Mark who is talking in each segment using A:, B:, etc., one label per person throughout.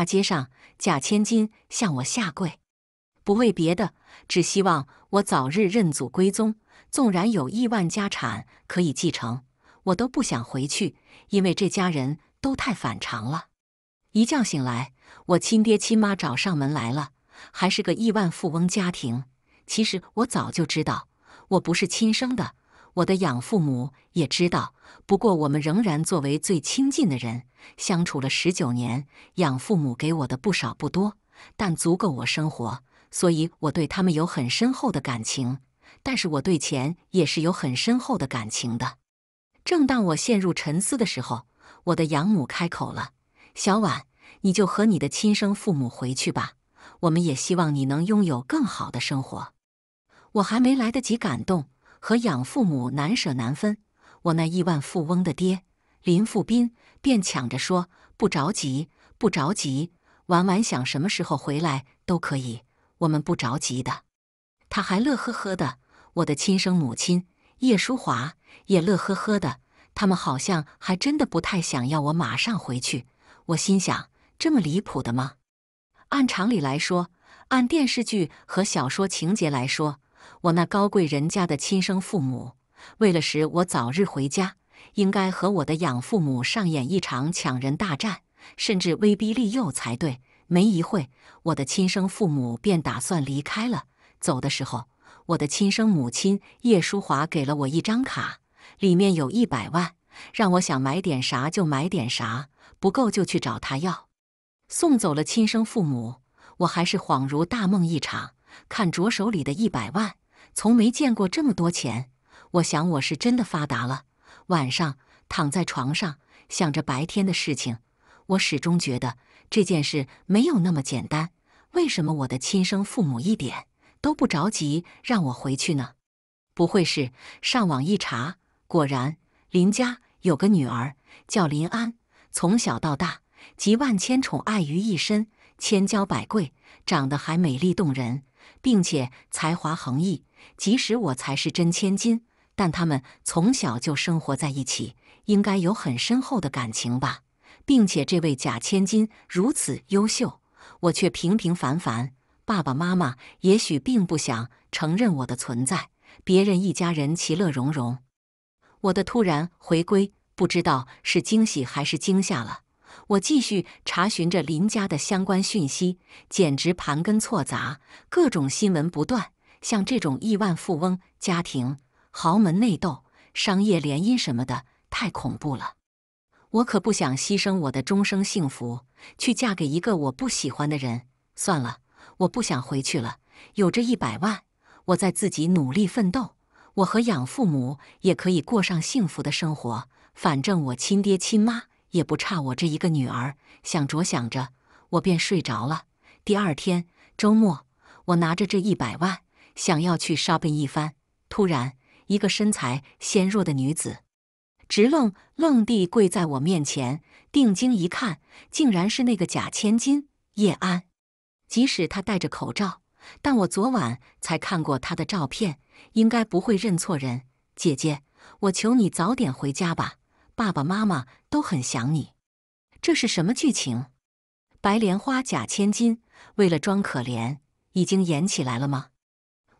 A: 大街上，假千金向我下跪，不为别的，只希望我早日认祖归宗。纵然有亿万家产可以继承，我都不想回去，因为这家人都太反常了。一觉醒来，我亲爹亲妈找上门来了，还是个亿万富翁家庭。其实我早就知道，我不是亲生的。我的养父母也知道，不过我们仍然作为最亲近的人相处了十九年。养父母给我的不少不多，但足够我生活，所以我对他们有很深厚的感情。但是我对钱也是有很深厚的感情的。正当我陷入沉思的时候，我的养母开口了：“小婉，你就和你的亲生父母回去吧，我们也希望你能拥有更好的生活。”我还没来得及感动。和养父母难舍难分，我那亿万富翁的爹林富斌便抢着说：“不着急，不着急，婉婉想什么时候回来都可以，我们不着急的。”他还乐呵呵的。我的亲生母亲叶淑华也乐呵呵的。他们好像还真的不太想要我马上回去。我心想：这么离谱的吗？按常理来说，按电视剧和小说情节来说。我那高贵人家的亲生父母，为了使我早日回家，应该和我的养父母上演一场抢人大战，甚至威逼利诱才对。没一会，我的亲生父母便打算离开了。走的时候，我的亲生母亲叶淑华给了我一张卡，里面有一百万，让我想买点啥就买点啥，不够就去找她要。送走了亲生父母，我还是恍如大梦一场。看着手里的一百万，从没见过这么多钱。我想我是真的发达了。晚上躺在床上想着白天的事情，我始终觉得这件事没有那么简单。为什么我的亲生父母一点都不着急让我回去呢？不会是上网一查，果然林家有个女儿叫林安，从小到大集万千宠爱于一身，千娇百贵，长得还美丽动人。并且才华横溢，即使我才是真千金，但他们从小就生活在一起，应该有很深厚的感情吧。并且这位假千金如此优秀，我却平平凡凡，爸爸妈妈也许并不想承认我的存在。别人一家人其乐融融，我的突然回归，不知道是惊喜还是惊吓了。我继续查询着林家的相关讯息，简直盘根错杂，各种新闻不断。像这种亿万富翁家庭、豪门内斗、商业联姻什么的，太恐怖了。我可不想牺牲我的终生幸福去嫁给一个我不喜欢的人。算了，我不想回去了。有这一百万，我在自己努力奋斗，我和养父母也可以过上幸福的生活。反正我亲爹亲妈。也不差我这一个女儿，想着想着，我便睡着了。第二天周末，我拿着这一百万，想要去 shopping 一番，突然，一个身材纤弱的女子直愣愣地跪在我面前。定睛一看，竟然是那个假千金叶安。即使她戴着口罩，但我昨晚才看过她的照片，应该不会认错人。姐姐，我求你早点回家吧。爸爸妈妈都很想你，这是什么剧情？白莲花假千金为了装可怜，已经演起来了吗？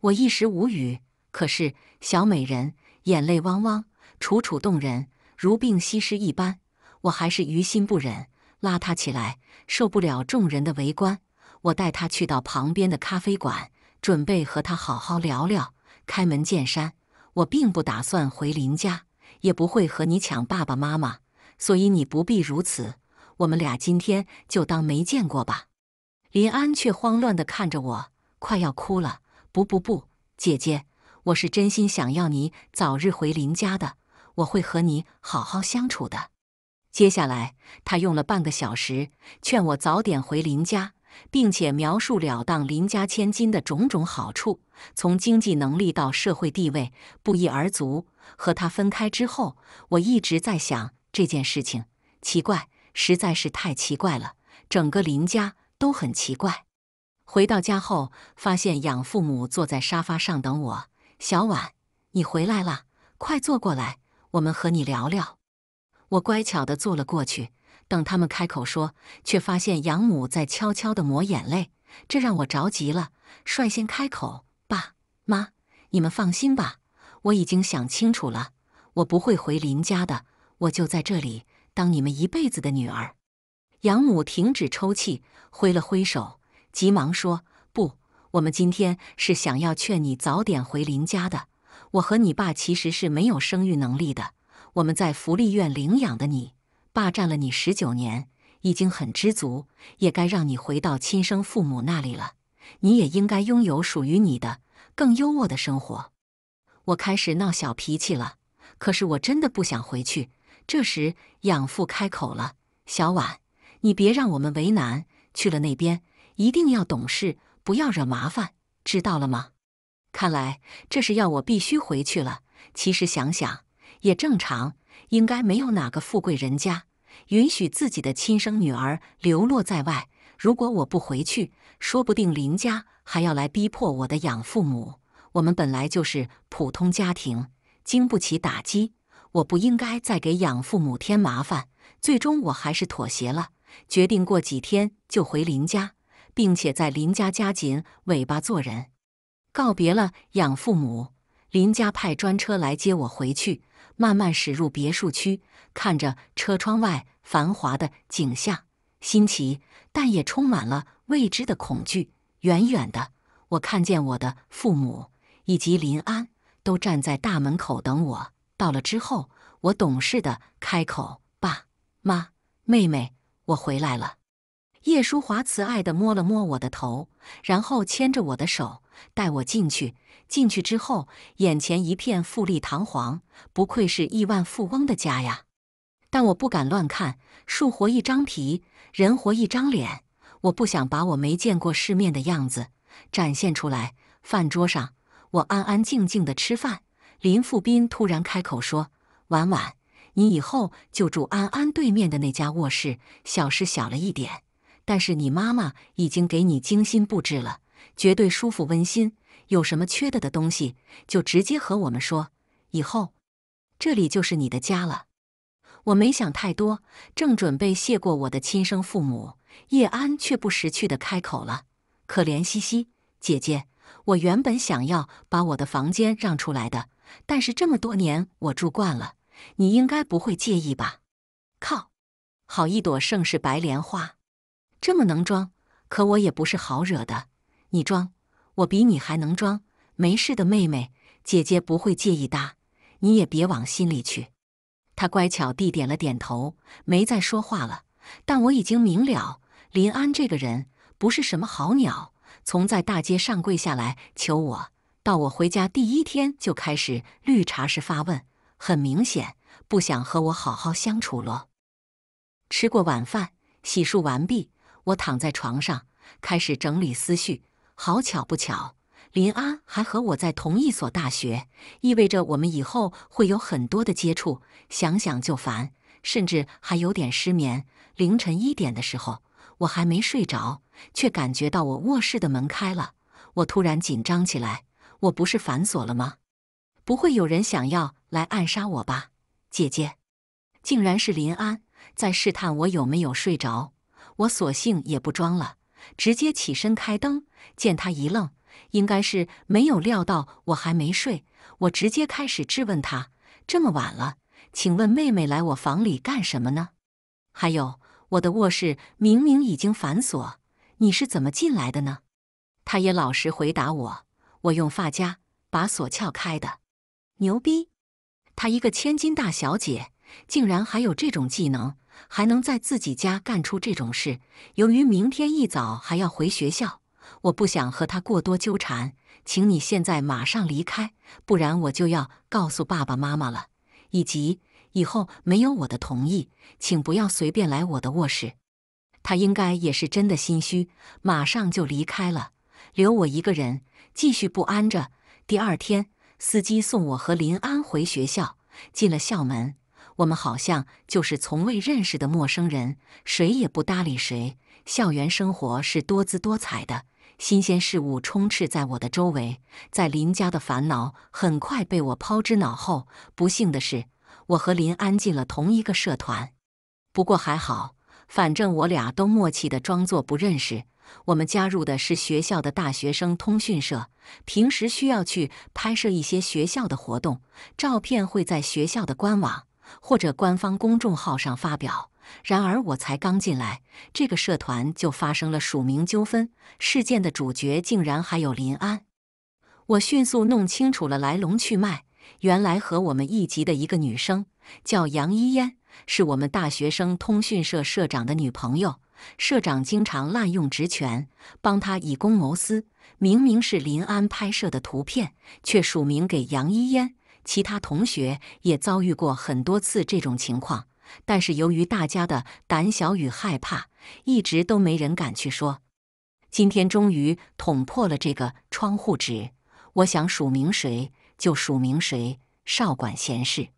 A: 我一时无语。可是小美人眼泪汪汪，楚楚动人，如病西施一般，我还是于心不忍，拉她起来，受不了众人的围观，我带她去到旁边的咖啡馆，准备和她好好聊聊，开门见山，我并不打算回林家。也不会和你抢爸爸妈妈，所以你不必如此。我们俩今天就当没见过吧。林安却慌乱地看着我，快要哭了。不不不，姐姐，我是真心想要你早日回林家的，我会和你好好相处的。接下来，他用了半个小时劝我早点回林家，并且描述了当林家千金的种种好处，从经济能力到社会地位，不一而足。和他分开之后，我一直在想这件事情。奇怪，实在是太奇怪了，整个林家都很奇怪。回到家后，发现养父母坐在沙发上等我。小婉，你回来了，快坐过来，我们和你聊聊。我乖巧地坐了过去，等他们开口说，却发现养母在悄悄地抹眼泪，这让我着急了，率先开口：“爸妈，你们放心吧。”我已经想清楚了，我不会回林家的。我就在这里当你们一辈子的女儿。养母停止抽泣，挥了挥手，急忙说：“不，我们今天是想要劝你早点回林家的。我和你爸其实是没有生育能力的，我们在福利院领养的你，霸占了你十九年，已经很知足，也该让你回到亲生父母那里了。你也应该拥有属于你的更优渥的生活。”我开始闹小脾气了，可是我真的不想回去。这时，养父开口了：“小婉，你别让我们为难，去了那边一定要懂事，不要惹麻烦，知道了吗？”看来这是要我必须回去了。其实想想也正常，应该没有哪个富贵人家允许自己的亲生女儿流落在外。如果我不回去，说不定林家还要来逼迫我的养父母。我们本来就是普通家庭，经不起打击。我不应该再给养父母添麻烦。最终，我还是妥协了，决定过几天就回林家，并且在林家夹紧尾巴做人。告别了养父母，林家派专车来接我回去。慢慢驶入别墅区，看着车窗外繁华的景象，新奇，但也充满了未知的恐惧。远远的，我看见我的父母。以及林安都站在大门口等我。到了之后，我懂事的开口：“爸妈，妹妹，我回来了。”叶淑华慈爱的摸了摸我的头，然后牵着我的手带我进去。进去之后，眼前一片富丽堂皇，不愧是亿万富翁的家呀。但我不敢乱看，树活一张皮，人活一张脸，我不想把我没见过世面的样子展现出来。饭桌上。我安安静静的吃饭，林富斌突然开口说：“婉婉，你以后就住安安对面的那家卧室，小是小了一点，但是你妈妈已经给你精心布置了，绝对舒服温馨。有什么缺德的东西，就直接和我们说。以后这里就是你的家了。”我没想太多，正准备谢过我的亲生父母，叶安却不识趣的开口了：“可怜兮兮姐姐。”我原本想要把我的房间让出来的，但是这么多年我住惯了，你应该不会介意吧？靠，好一朵盛世白莲花，这么能装，可我也不是好惹的。你装，我比你还能装。没事的，妹妹，姐姐不会介意的，你也别往心里去。她乖巧地点了点头，没再说话了。但我已经明了，林安这个人不是什么好鸟。从在大街上跪下来求我，到我回家第一天就开始绿茶式发问，很明显不想和我好好相处喽。吃过晚饭，洗漱完毕，我躺在床上开始整理思绪。好巧不巧，林安还和我在同一所大学，意味着我们以后会有很多的接触。想想就烦，甚至还有点失眠。凌晨一点的时候。我还没睡着，却感觉到我卧室的门开了。我突然紧张起来，我不是反锁了吗？不会有人想要来暗杀我吧？姐姐，竟然是林安在试探我有没有睡着。我索性也不装了，直接起身开灯。见他一愣，应该是没有料到我还没睡。我直接开始质问他：“这么晚了，请问妹妹来我房里干什么呢？还有。”我的卧室明明已经反锁，你是怎么进来的呢？他也老实回答我：“我用发夹把锁撬开的。”牛逼！她一个千金大小姐，竟然还有这种技能，还能在自己家干出这种事。由于明天一早还要回学校，我不想和她过多纠缠，请你现在马上离开，不然我就要告诉爸爸妈妈了，以及。以后没有我的同意，请不要随便来我的卧室。他应该也是真的心虚，马上就离开了，留我一个人继续不安着。第二天，司机送我和林安回学校。进了校门，我们好像就是从未认识的陌生人，谁也不搭理谁。校园生活是多姿多彩的，新鲜事物充斥在我的周围，在林家的烦恼很快被我抛之脑后。不幸的是。我和林安进了同一个社团，不过还好，反正我俩都默契的装作不认识。我们加入的是学校的大学生通讯社，平时需要去拍摄一些学校的活动照片，会在学校的官网或者官方公众号上发表。然而，我才刚进来，这个社团就发生了署名纠纷事件，的主角竟然还有林安。我迅速弄清楚了来龙去脉。原来和我们一级的一个女生叫杨一烟，是我们大学生通讯社社长的女朋友。社长经常滥用职权，帮她以公谋私。明明是临安拍摄的图片，却署名给杨一烟。其他同学也遭遇过很多次这种情况，但是由于大家的胆小与害怕，一直都没人敢去说。今天终于捅破了这个窗户纸。我想署名谁？就署名谁少管闲事，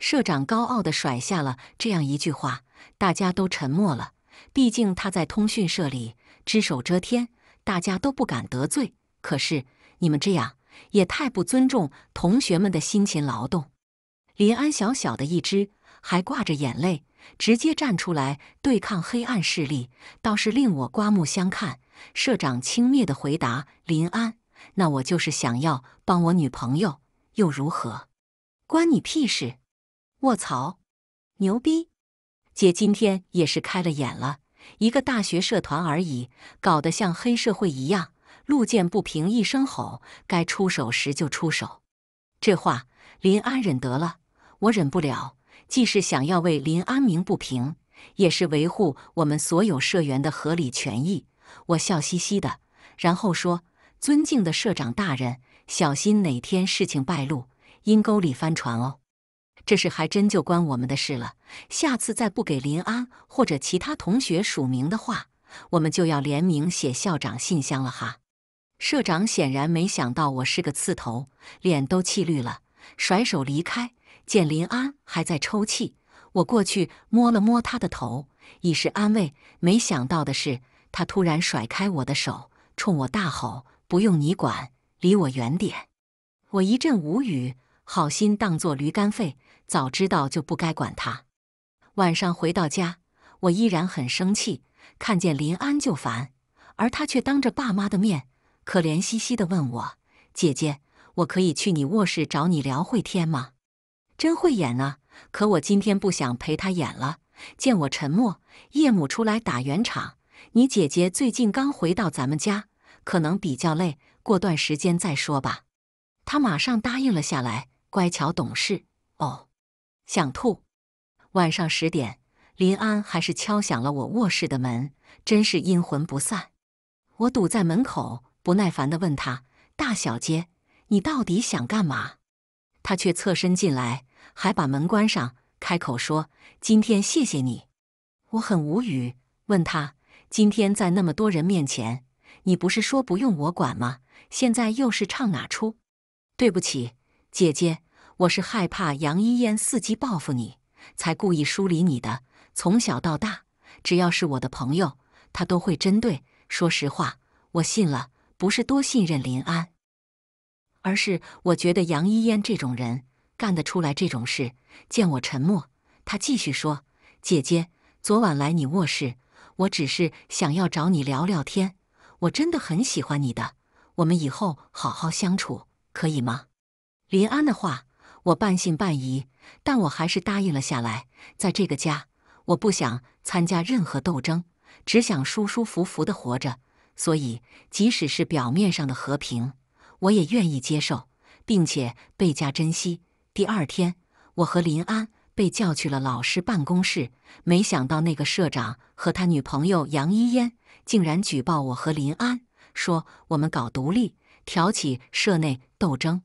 A: 社长高傲的甩下了这样一句话，大家都沉默了。毕竟他在通讯社里只手遮天，大家都不敢得罪。可是你们这样也太不尊重同学们的辛勤劳动。林安小小的一只，还挂着眼泪，直接站出来对抗黑暗势力，倒是令我刮目相看。社长轻蔑的回答：“林安。”那我就是想要帮我女朋友，又如何？关你屁事！卧槽，牛逼！姐今天也是开了眼了，一个大学社团而已，搞得像黑社会一样，路见不平一声吼，该出手时就出手。这话林安忍得了，我忍不了。既是想要为林安鸣不平，也是维护我们所有社员的合理权益。我笑嘻嘻的，然后说。尊敬的社长大人，小心哪天事情败露，阴沟里翻船哦！这事还真就关我们的事了。下次再不给林安或者其他同学署名的话，我们就要联名写校长信箱了哈！社长显然没想到我是个刺头，脸都气绿了，甩手离开。见林安还在抽泣，我过去摸了摸他的头，以示安慰。没想到的是，他突然甩开我的手，冲我大吼。不用你管，离我远点！我一阵无语，好心当做驴肝肺，早知道就不该管他。晚上回到家，我依然很生气，看见林安就烦，而他却当着爸妈的面，可怜兮兮的问我：“姐姐，我可以去你卧室找你聊会天吗？”真会演啊！可我今天不想陪他演了。见我沉默，叶母出来打圆场：“你姐姐最近刚回到咱们家。”可能比较累，过段时间再说吧。他马上答应了下来，乖巧懂事。哦，想吐。晚上十点，林安还是敲响了我卧室的门，真是阴魂不散。我堵在门口，不耐烦地问他：“大小姐，你到底想干嘛？”他却侧身进来，还把门关上，开口说：“今天谢谢你。”我很无语，问他：“今天在那么多人面前。”你不是说不用我管吗？现在又是唱哪出？对不起，姐姐，我是害怕杨一烟伺机报复你，才故意疏离你的。从小到大，只要是我的朋友，他都会针对。说实话，我信了，不是多信任林安，而是我觉得杨一烟这种人干得出来这种事。见我沉默，他继续说：“姐姐，昨晚来你卧室，我只是想要找你聊聊天。”我真的很喜欢你的，我们以后好好相处，可以吗？林安的话，我半信半疑，但我还是答应了下来。在这个家，我不想参加任何斗争，只想舒舒服服的活着。所以，即使是表面上的和平，我也愿意接受，并且倍加珍惜。第二天，我和林安。被叫去了老师办公室，没想到那个社长和他女朋友杨一烟竟然举报我和林安，说我们搞独立，挑起社内斗争，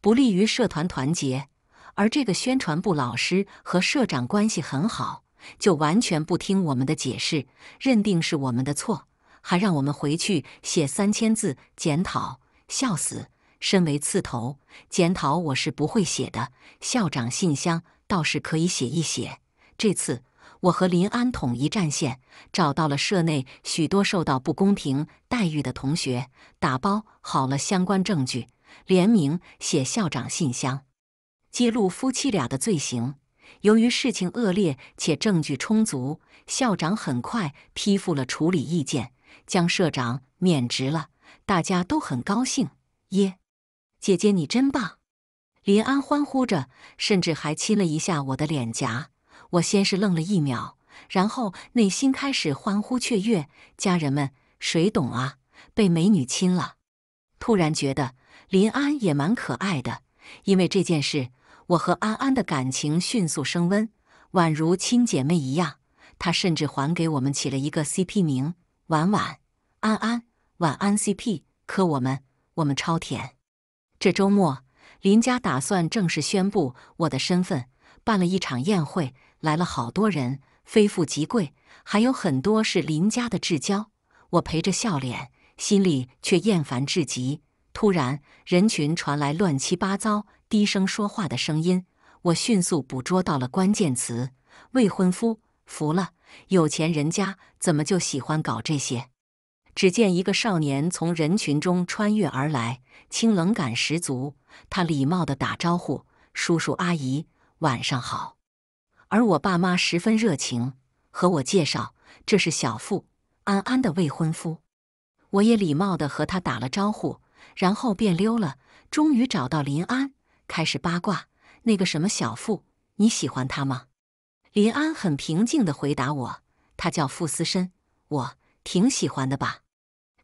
A: 不利于社团团结。而这个宣传部老师和社长关系很好，就完全不听我们的解释，认定是我们的错，还让我们回去写三千字检讨，笑死！身为刺头，检讨我是不会写的。校长信箱。倒是可以写一写。这次我和林安统一战线找到了社内许多受到不公平待遇的同学，打包好了相关证据，联名写校长信箱，揭露夫妻俩的罪行。由于事情恶劣且证据充足，校长很快批复了处理意见，将社长免职了。大家都很高兴。耶，姐姐你真棒！林安欢呼着，甚至还亲了一下我的脸颊。我先是愣了一秒，然后内心开始欢呼雀跃。家人们，谁懂啊？被美女亲了！突然觉得林安也蛮可爱的。因为这件事，我和安安的感情迅速升温，宛如亲姐妹一样。她甚至还给我们起了一个 CP 名：晚晚、安安、晚安 CP。磕我们，我们超甜。这周末。林家打算正式宣布我的身份，办了一场宴会，来了好多人，非富即贵，还有很多是林家的至交。我陪着笑脸，心里却厌烦至极。突然，人群传来乱七八糟低声说话的声音，我迅速捕捉到了关键词“未婚夫”。服了，有钱人家怎么就喜欢搞这些？只见一个少年从人群中穿越而来，清冷感十足。他礼貌的打招呼：“叔叔阿姨，晚上好。”而我爸妈十分热情，和我介绍：“这是小傅，安安的未婚夫。”我也礼貌的和他打了招呼，然后便溜了。终于找到林安，开始八卦：“那个什么小傅，你喜欢他吗？”林安很平静的回答我：“他叫傅思深，我。”挺喜欢的吧？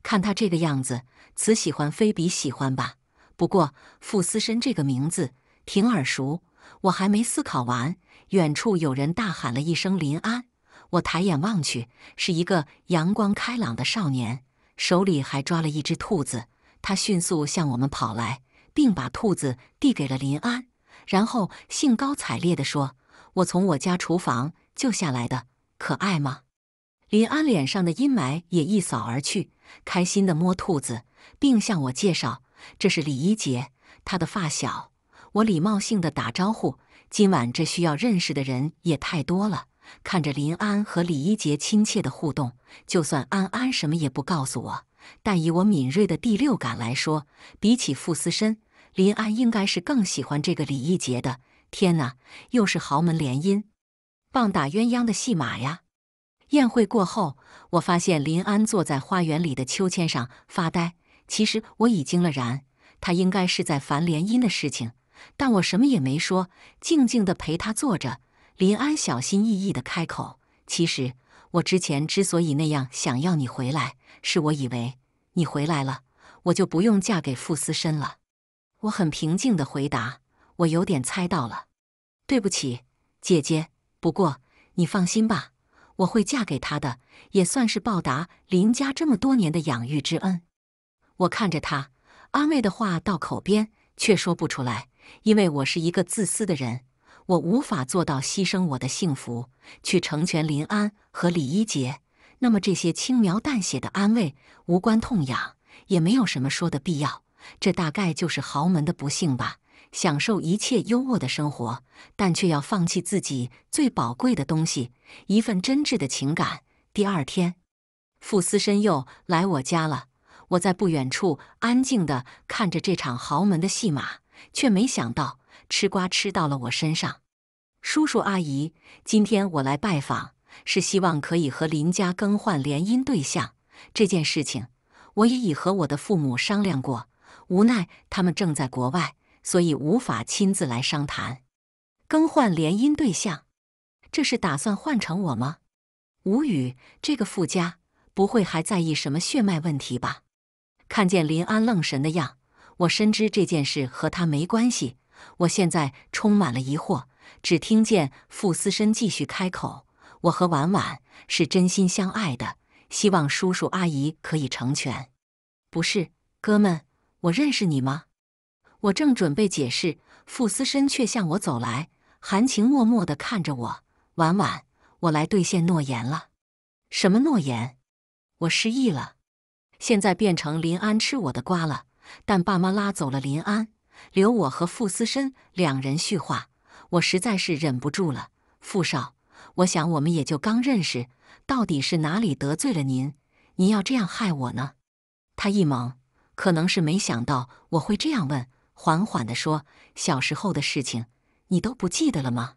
A: 看他这个样子，此喜欢非彼喜欢吧。不过傅斯深这个名字挺耳熟，我还没思考完，远处有人大喊了一声“林安”。我抬眼望去，是一个阳光开朗的少年，手里还抓了一只兔子。他迅速向我们跑来，并把兔子递给了林安，然后兴高采烈地说：“我从我家厨房救下来的，可爱吗？”林安脸上的阴霾也一扫而去，开心的摸兔子，并向我介绍：“这是李一杰，他的发小。”我礼貌性的打招呼。今晚这需要认识的人也太多了，看着林安和李一杰亲切的互动，就算安安什么也不告诉我，但以我敏锐的第六感来说，比起傅思深，林安应该是更喜欢这个李一杰的。天哪，又是豪门联姻、棒打鸳鸯的戏码呀！宴会过后，我发现林安坐在花园里的秋千上发呆。其实我已经了然，他应该是在烦联姻的事情，但我什么也没说，静静的陪他坐着。林安小心翼翼的开口：“其实我之前之所以那样想要你回来，是我以为你回来了，我就不用嫁给傅思深了。”我很平静的回答：“我有点猜到了，对不起，姐姐。不过你放心吧。”我会嫁给他的，也算是报答林家这么多年的养育之恩。我看着他，安慰的话到口边却说不出来，因为我是一个自私的人，我无法做到牺牲我的幸福去成全林安和李一杰。那么这些轻描淡写的安慰，无关痛痒，也没有什么说的必要。这大概就是豪门的不幸吧。享受一切优渥的生活，但却要放弃自己最宝贵的东西——一份真挚的情感。第二天，傅斯深又来我家了。我在不远处安静地看着这场豪门的戏码，却没想到吃瓜吃到了我身上。叔叔阿姨，今天我来拜访，是希望可以和林家更换联姻对象。这件事情，我也已和我的父母商量过，无奈他们正在国外。所以无法亲自来商谈更换联姻对象，这是打算换成我吗？无语，这个傅家不会还在意什么血脉问题吧？看见林安愣神的样，我深知这件事和他没关系。我现在充满了疑惑。只听见傅思深继续开口：“我和婉婉是真心相爱的，希望叔叔阿姨可以成全。”不是，哥们，我认识你吗？我正准备解释，傅思深却向我走来，含情脉脉的看着我。婉婉，我来兑现诺言了。什么诺言？我失忆了，现在变成林安吃我的瓜了。但爸妈拉走了林安，留我和傅思深两人叙话。我实在是忍不住了，傅少，我想我们也就刚认识，到底是哪里得罪了您？您要这样害我呢？他一懵，可能是没想到我会这样问。缓缓地说：“小时候的事情，你都不记得了吗？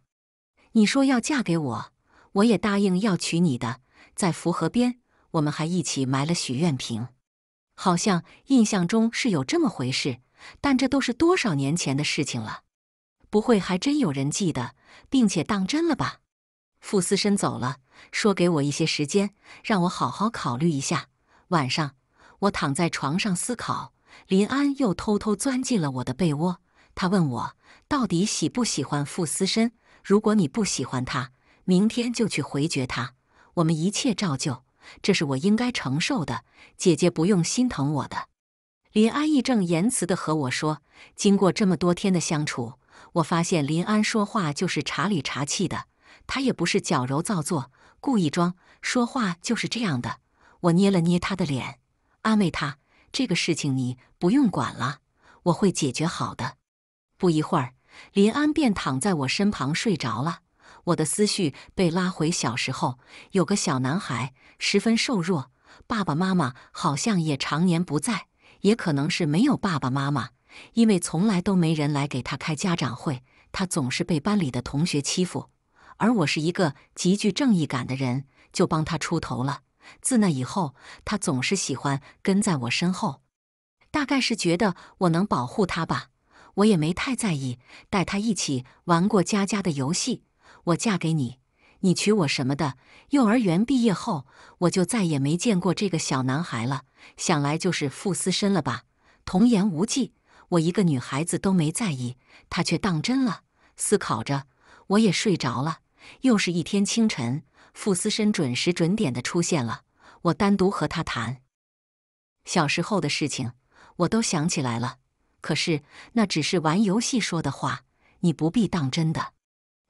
A: 你说要嫁给我，我也答应要娶你的。在福河边，我们还一起埋了许愿瓶，好像印象中是有这么回事。但这都是多少年前的事情了，不会还真有人记得并且当真了吧？”傅思深走了，说：“给我一些时间，让我好好考虑一下。”晚上，我躺在床上思考。林安又偷偷钻进了我的被窝，他问我到底喜不喜欢傅思深。如果你不喜欢他，明天就去回绝他。我们一切照旧，这是我应该承受的。姐姐不用心疼我的。林安义正言辞地和我说：“经过这么多天的相处，我发现林安说话就是茶里茶气的，他也不是矫揉造作、故意装，说话就是这样的。”我捏了捏他的脸，安慰他。这个事情你不用管了，我会解决好的。不一会儿，林安便躺在我身旁睡着了。我的思绪被拉回小时候，有个小男孩，十分瘦弱，爸爸妈妈好像也常年不在，也可能是没有爸爸妈妈，因为从来都没人来给他开家长会，他总是被班里的同学欺负。而我是一个极具正义感的人，就帮他出头了。自那以后，他总是喜欢跟在我身后，大概是觉得我能保护他吧。我也没太在意，带他一起玩过家家的游戏，我嫁给你，你娶我什么的。幼儿园毕业后，我就再也没见过这个小男孩了。想来就是傅思深了吧？童言无忌，我一个女孩子都没在意，他却当真了。思考着，我也睡着了。又是一天清晨。傅斯深准时准点的出现了，我单独和他谈小时候的事情，我都想起来了。可是那只是玩游戏说的话，你不必当真的。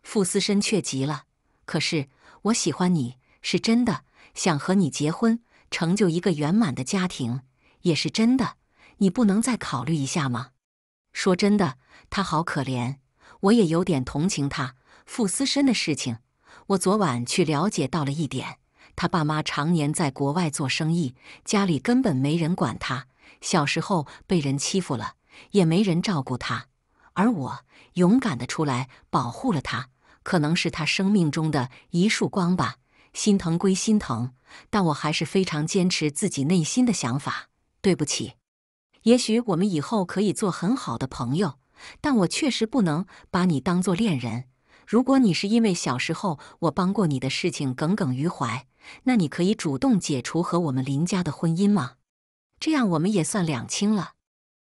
A: 傅斯深却急了，可是我喜欢你是真的，想和你结婚，成就一个圆满的家庭也是真的。你不能再考虑一下吗？说真的，他好可怜，我也有点同情他。傅斯深的事情。我昨晚去了解到了一点，他爸妈常年在国外做生意，家里根本没人管他。小时候被人欺负了，也没人照顾他。而我勇敢的出来保护了他，可能是他生命中的一束光吧。心疼归心疼，但我还是非常坚持自己内心的想法。对不起，也许我们以后可以做很好的朋友，但我确实不能把你当做恋人。如果你是因为小时候我帮过你的事情耿耿于怀，那你可以主动解除和我们林家的婚姻吗？这样我们也算两清了。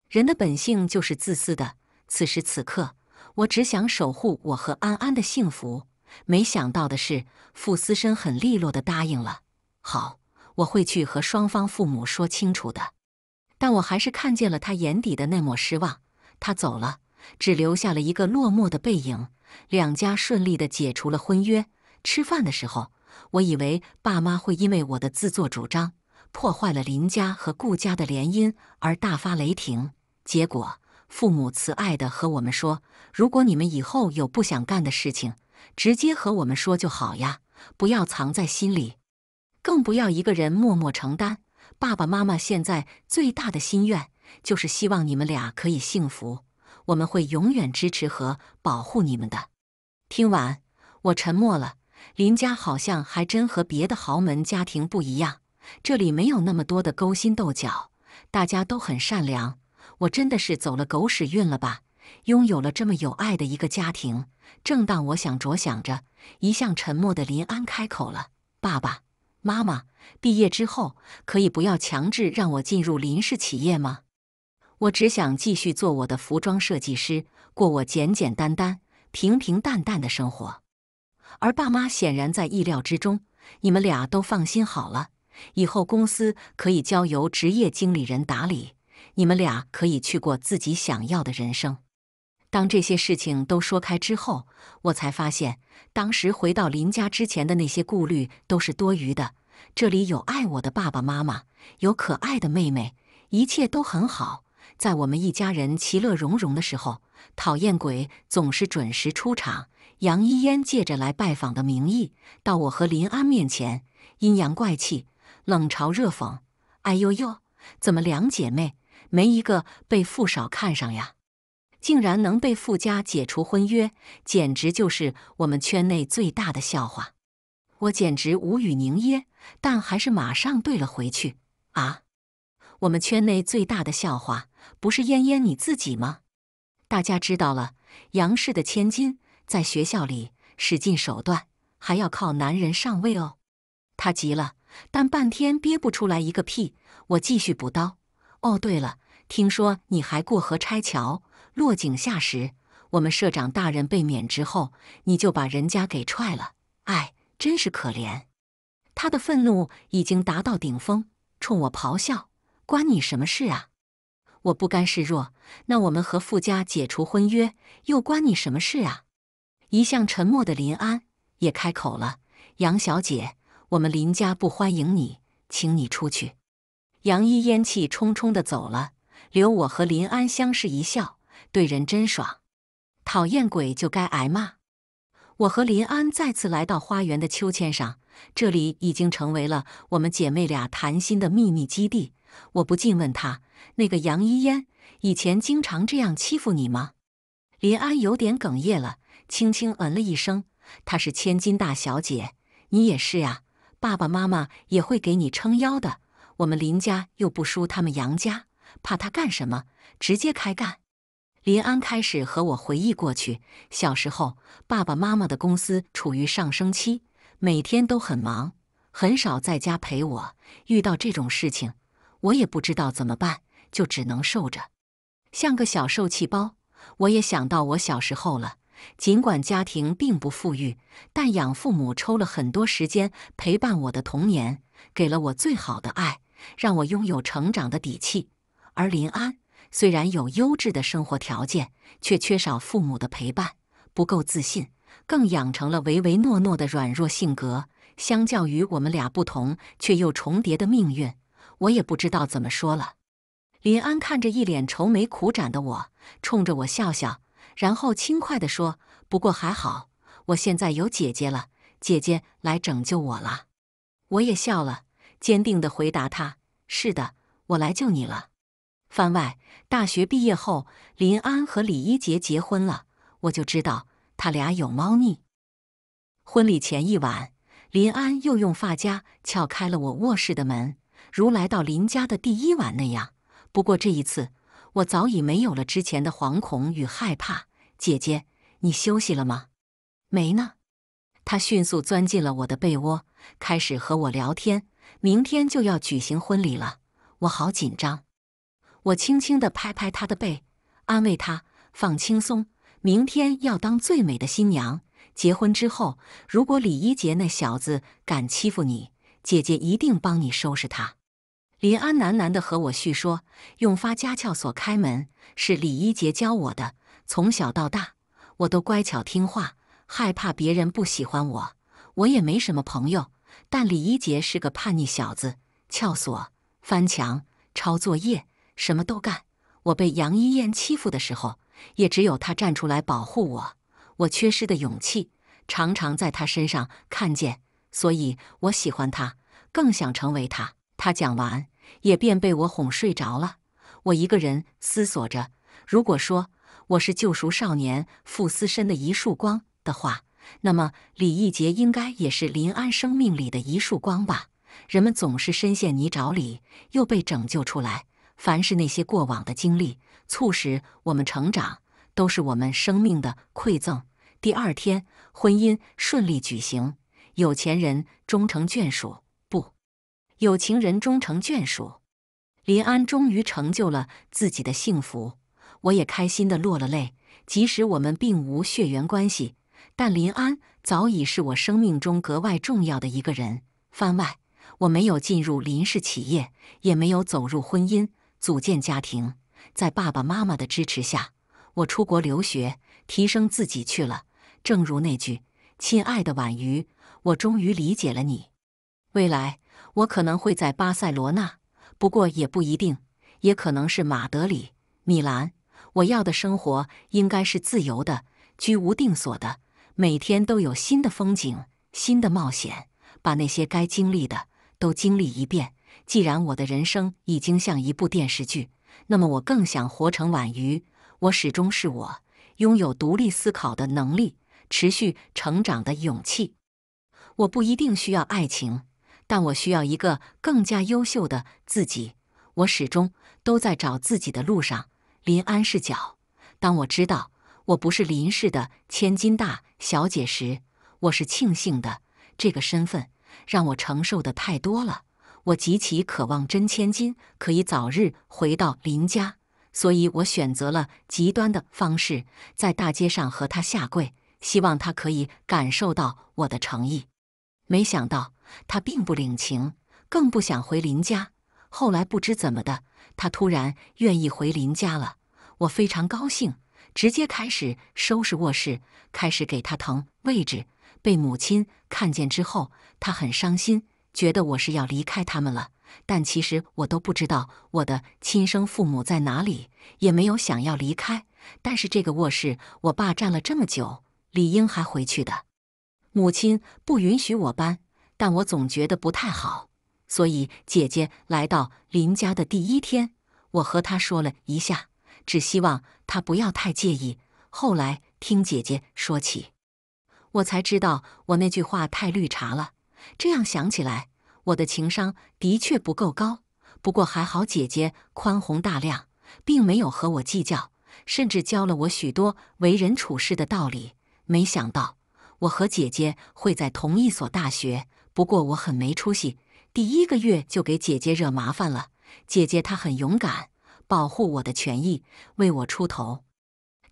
A: 人的本性就是自私的。此时此刻，我只想守护我和安安的幸福。没想到的是，傅思深很利落的答应了。好，我会去和双方父母说清楚的。但我还是看见了他眼底的那抹失望。他走了，只留下了一个落寞的背影。两家顺利的解除了婚约。吃饭的时候，我以为爸妈会因为我的自作主张破坏了林家和顾家的联姻而大发雷霆。结果，父母慈爱的和我们说：“如果你们以后有不想干的事情，直接和我们说就好呀，不要藏在心里，更不要一个人默默承担。”爸爸妈妈现在最大的心愿就是希望你们俩可以幸福。我们会永远支持和保护你们的。听完，我沉默了。林家好像还真和别的豪门家庭不一样，这里没有那么多的勾心斗角，大家都很善良。我真的是走了狗屎运了吧？拥有了这么有爱的一个家庭。正当我想着想着，一向沉默的林安开口了：“爸爸妈妈，毕业之后可以不要强制让我进入林氏企业吗？”我只想继续做我的服装设计师，过我简简单单、平平淡淡的生活。而爸妈显然在意料之中，你们俩都放心好了。以后公司可以交由职业经理人打理，你们俩可以去过自己想要的人生。当这些事情都说开之后，我才发现，当时回到林家之前的那些顾虑都是多余的。这里有爱我的爸爸妈妈，有可爱的妹妹，一切都很好。在我们一家人其乐融融的时候，讨厌鬼总是准时出场。杨一烟借着来拜访的名义到我和林安面前，阴阳怪气，冷嘲热讽：“哎呦呦，怎么两姐妹没一个被富少看上呀？竟然能被富家解除婚约，简直就是我们圈内最大的笑话！”我简直无语凝噎，但还是马上怼了回去：“啊，我们圈内最大的笑话！”不是燕燕你自己吗？大家知道了，杨氏的千金在学校里使尽手段，还要靠男人上位哦。他急了，但半天憋不出来一个屁。我继续补刀。哦，对了，听说你还过河拆桥，落井下石。我们社长大人被免职后，你就把人家给踹了。哎，真是可怜。他的愤怒已经达到顶峰，冲我咆哮：“关你什么事啊？”我不甘示弱，那我们和傅家解除婚约又关你什么事啊？一向沉默的林安也开口了：“杨小姐，我们林家不欢迎你，请你出去。”杨一烟气冲冲的走了，留我和林安相视一笑，对人真爽。讨厌鬼就该挨骂。我和林安再次来到花园的秋千上，这里已经成为了我们姐妹俩谈心的秘密基地。我不禁问他：“那个杨一烟以前经常这样欺负你吗？”林安有点哽咽了，轻轻嗯了一声。她是千金大小姐，你也是啊，爸爸妈妈也会给你撑腰的。我们林家又不输他们杨家，怕他干什么？直接开干。林安开始和我回忆过去，小时候爸爸妈妈的公司处于上升期，每天都很忙，很少在家陪我。遇到这种事情。我也不知道怎么办，就只能受着，像个小受气包。我也想到我小时候了，尽管家庭并不富裕，但养父母抽了很多时间陪伴我的童年，给了我最好的爱，让我拥有成长的底气。而林安虽然有优质的生活条件，却缺少父母的陪伴，不够自信，更养成了唯唯诺诺的软弱性格。相较于我们俩不同却又重叠的命运。我也不知道怎么说了。林安看着一脸愁眉苦展的我，冲着我笑笑，然后轻快地说：“不过还好，我现在有姐姐了，姐姐来拯救我了。”我也笑了，坚定地回答他：“是的，我来救你了。”番外：大学毕业后，林安和李一杰结婚了。我就知道他俩有猫腻。婚礼前一晚，林安又用发夹撬开了我卧室的门。如来到林家的第一晚那样，不过这一次我早已没有了之前的惶恐与害怕。姐姐，你休息了吗？没呢。她迅速钻进了我的被窝，开始和我聊天。明天就要举行婚礼了，我好紧张。我轻轻地拍拍她的背，安慰她，放轻松。明天要当最美的新娘。结婚之后，如果李一杰那小子敢欺负你，姐姐一定帮你收拾他。林安喃喃的和我叙说：“用发家撬锁开门是李一杰教我的。从小到大，我都乖巧听话，害怕别人不喜欢我。我也没什么朋友，但李一杰是个叛逆小子，撬锁、翻墙、抄作业，什么都干。我被杨一燕欺负的时候，也只有他站出来保护我。我缺失的勇气，常常在他身上看见，所以我喜欢他，更想成为他。”他讲完，也便被我哄睡着了。我一个人思索着：如果说我是救赎少年傅思深的一束光的话，那么李义杰应该也是林安生命里的一束光吧？人们总是深陷泥沼里，又被拯救出来。凡是那些过往的经历，促使我们成长，都是我们生命的馈赠。第二天，婚姻顺利举行，有钱人终成眷属。有情人终成眷属，林安终于成就了自己的幸福，我也开心的落了泪。即使我们并无血缘关系，但林安早已是我生命中格外重要的一个人。番外，我没有进入林氏企业，也没有走入婚姻，组建家庭。在爸爸妈妈的支持下，我出国留学，提升自己去了。正如那句：“亲爱的婉瑜，我终于理解了你。”未来。我可能会在巴塞罗那，不过也不一定，也可能是马德里、米兰。我要的生活应该是自由的、居无定所的，每天都有新的风景、新的冒险，把那些该经历的都经历一遍。既然我的人生已经像一部电视剧，那么我更想活成婉瑜。我始终是我，拥有独立思考的能力，持续成长的勇气。我不一定需要爱情。但我需要一个更加优秀的自己。我始终都在找自己的路上。林安视角：当我知道我不是林氏的千金大小姐时，我是庆幸的。这个身份让我承受的太多了。我极其渴望真千金可以早日回到林家，所以我选择了极端的方式，在大街上和他下跪，希望他可以感受到我的诚意。没想到。他并不领情，更不想回林家。后来不知怎么的，他突然愿意回林家了。我非常高兴，直接开始收拾卧室，开始给他腾位置。被母亲看见之后，他很伤心，觉得我是要离开他们了。但其实我都不知道我的亲生父母在哪里，也没有想要离开。但是这个卧室我霸占了这么久，理应还回去的。母亲不允许我搬。但我总觉得不太好，所以姐姐来到林家的第一天，我和她说了一下，只希望她不要太介意。后来听姐姐说起，我才知道我那句话太绿茶了。这样想起来，我的情商的确不够高。不过还好，姐姐宽宏大量，并没有和我计较，甚至教了我许多为人处事的道理。没想到我和姐姐会在同一所大学。不过我很没出息，第一个月就给姐姐惹麻烦了。姐姐她很勇敢，保护我的权益，为我出头。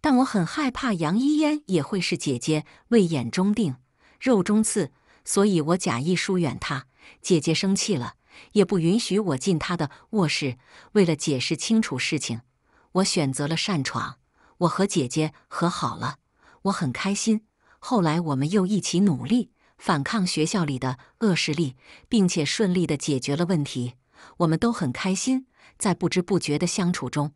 A: 但我很害怕杨一烟也会是姐姐为眼中钉、肉中刺，所以我假意疏远她。姐姐生气了，也不允许我进她的卧室。为了解释清楚事情，我选择了擅闯。我和姐姐和好了，我很开心。后来我们又一起努力。反抗学校里的恶势力，并且顺利的解决了问题，我们都很开心。在不知不觉的相处中，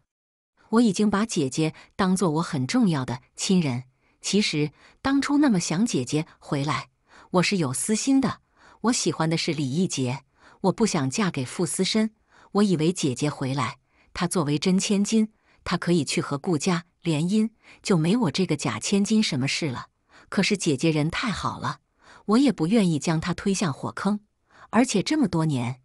A: 我已经把姐姐当做我很重要的亲人。其实当初那么想姐姐回来，我是有私心的。我喜欢的是李艺杰，我不想嫁给傅思深。我以为姐姐回来，她作为真千金，她可以去和顾家联姻，就没我这个假千金什么事了。可是姐姐人太好了。我也不愿意将他推向火坑，而且这么多年，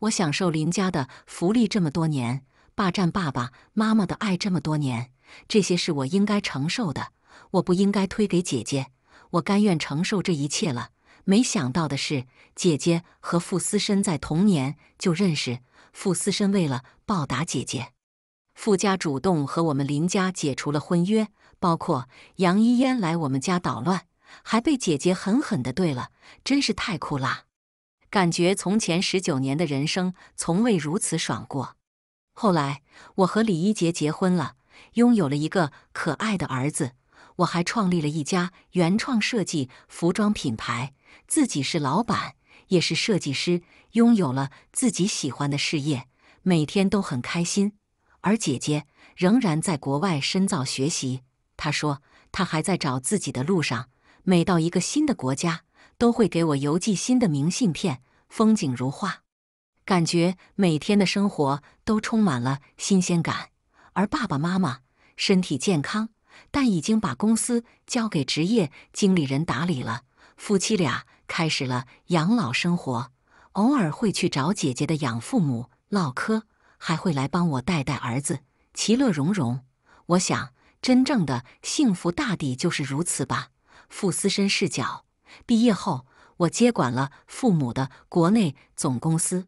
A: 我享受林家的福利这么多年，霸占爸爸妈妈的爱这么多年，这些是我应该承受的，我不应该推给姐姐，我甘愿承受这一切了。没想到的是，姐姐和傅思深在童年就认识，傅思深为了报答姐姐，傅家主动和我们林家解除了婚约，包括杨一烟来我们家捣乱。还被姐姐狠狠的怼了，真是太酷啦！感觉从前十九年的人生从未如此爽过。后来我和李一杰结婚了，拥有了一个可爱的儿子，我还创立了一家原创设计服装品牌，自己是老板，也是设计师，拥有了自己喜欢的事业，每天都很开心。而姐姐仍然在国外深造学习，她说她还在找自己的路上。每到一个新的国家，都会给我邮寄新的明信片，风景如画，感觉每天的生活都充满了新鲜感。而爸爸妈妈身体健康，但已经把公司交给职业经理人打理了。夫妻俩开始了养老生活，偶尔会去找姐姐的养父母唠嗑，还会来帮我带带儿子，其乐融融。我想，真正的幸福大抵就是如此吧。傅斯深视角，毕业后我接管了父母的国内总公司。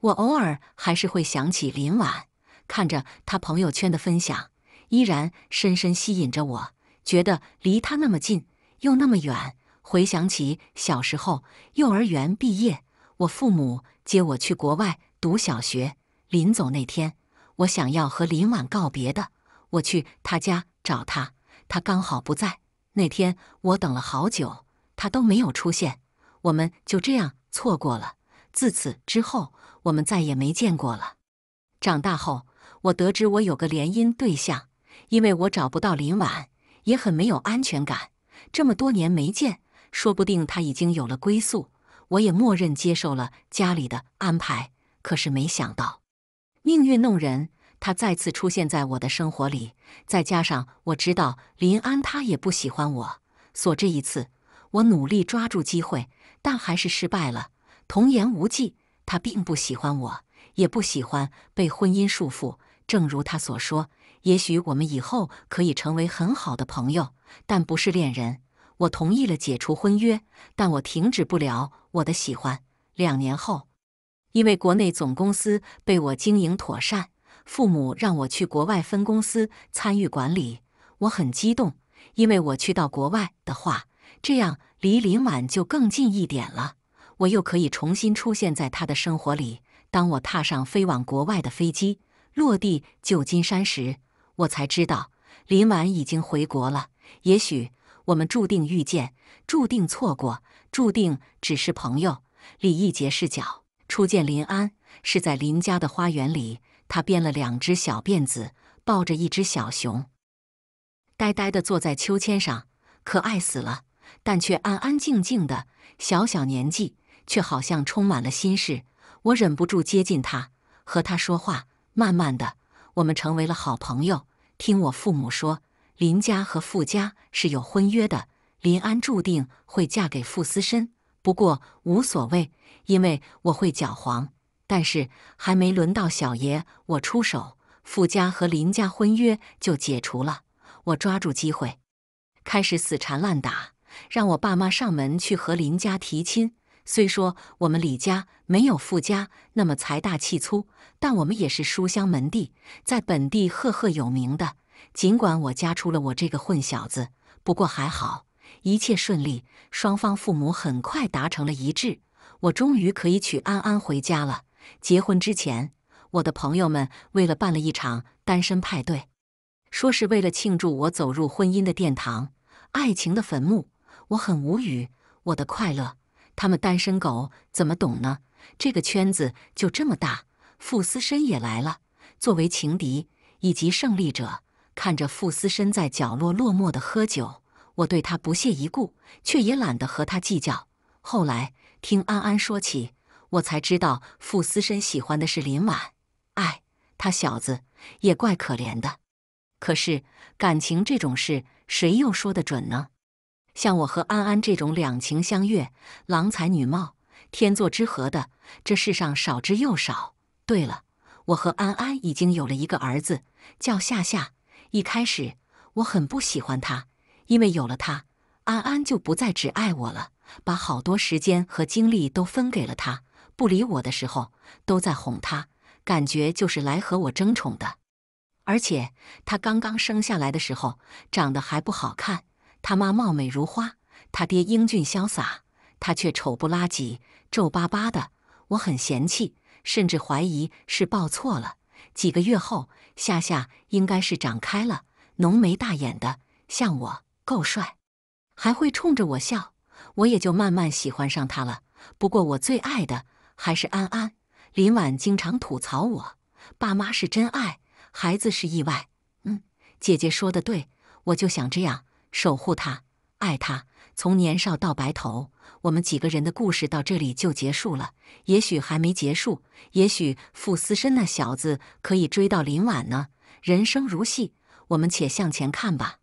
A: 我偶尔还是会想起林婉，看着他朋友圈的分享，依然深深吸引着我。觉得离他那么近，又那么远。回想起小时候幼儿园毕业，我父母接我去国外读小学，临走那天，我想要和林婉告别的，我去他家找他，他刚好不在。那天我等了好久，他都没有出现，我们就这样错过了。自此之后，我们再也没见过了。长大后，我得知我有个联姻对象，因为我找不到林婉，也很没有安全感。这么多年没见，说不定他已经有了归宿，我也默认接受了家里的安排。可是没想到，命运弄人。他再次出现在我的生活里，再加上我知道林安他也不喜欢我，所这一次我努力抓住机会，但还是失败了。童言无忌，他并不喜欢我，也不喜欢被婚姻束缚。正如他所说，也许我们以后可以成为很好的朋友，但不是恋人。我同意了解除婚约，但我停止不了我的喜欢。两年后，因为国内总公司被我经营妥善。父母让我去国外分公司参与管理，我很激动，因为我去到国外的话，这样离林婉就更近一点了，我又可以重新出现在他的生活里。当我踏上飞往国外的飞机，落地旧金山时，我才知道林婉已经回国了。也许我们注定遇见，注定错过，注定只是朋友。李义杰视角：初见林安是在林家的花园里。他编了两只小辫子，抱着一只小熊，呆呆的坐在秋千上，可爱死了，但却安安静静的。小小年纪，却好像充满了心事。我忍不住接近他，和他说话。慢慢的，我们成为了好朋友。听我父母说，林家和傅家是有婚约的，林安注定会嫁给傅思深。不过无所谓，因为我会搅黄。但是还没轮到小爷我出手，傅家和林家婚约就解除了。我抓住机会，开始死缠烂打，让我爸妈上门去和林家提亲。虽说我们李家没有傅家那么财大气粗，但我们也是书香门第，在本地赫赫有名的。尽管我家出了我这个混小子，不过还好，一切顺利，双方父母很快达成了一致，我终于可以娶安安回家了。结婚之前，我的朋友们为了办了一场单身派对，说是为了庆祝我走入婚姻的殿堂，爱情的坟墓。我很无语，我的快乐他们单身狗怎么懂呢？这个圈子就这么大，傅思深也来了。作为情敌以及胜利者，看着傅思深在角落落寞的喝酒，我对他不屑一顾，却也懒得和他计较。后来听安安说起。我才知道傅思深喜欢的是林婉，哎，他小子也怪可怜的。可是感情这种事，谁又说得准呢？像我和安安这种两情相悦、郎才女貌、天作之合的，这世上少之又少。对了，我和安安已经有了一个儿子，叫夏夏。一开始我很不喜欢他，因为有了他，安安就不再只爱我了，把好多时间和精力都分给了他。不理我的时候都在哄他，感觉就是来和我争宠的。而且他刚刚生下来的时候长得还不好看，他妈貌美如花，他爹英俊潇洒，他却丑不拉几、皱巴巴的，我很嫌弃，甚至怀疑是抱错了。几个月后，夏夏应该是长开了，浓眉大眼的，像我，够帅，还会冲着我笑，我也就慢慢喜欢上他了。不过我最爱的。还是安安，林婉经常吐槽我，爸妈是真爱，孩子是意外。嗯，姐姐说的对，我就想这样守护他，爱他，从年少到白头。我们几个人的故事到这里就结束了，也许还没结束，也许傅思深那小子可以追到林婉呢。人生如戏，我们且向前看吧。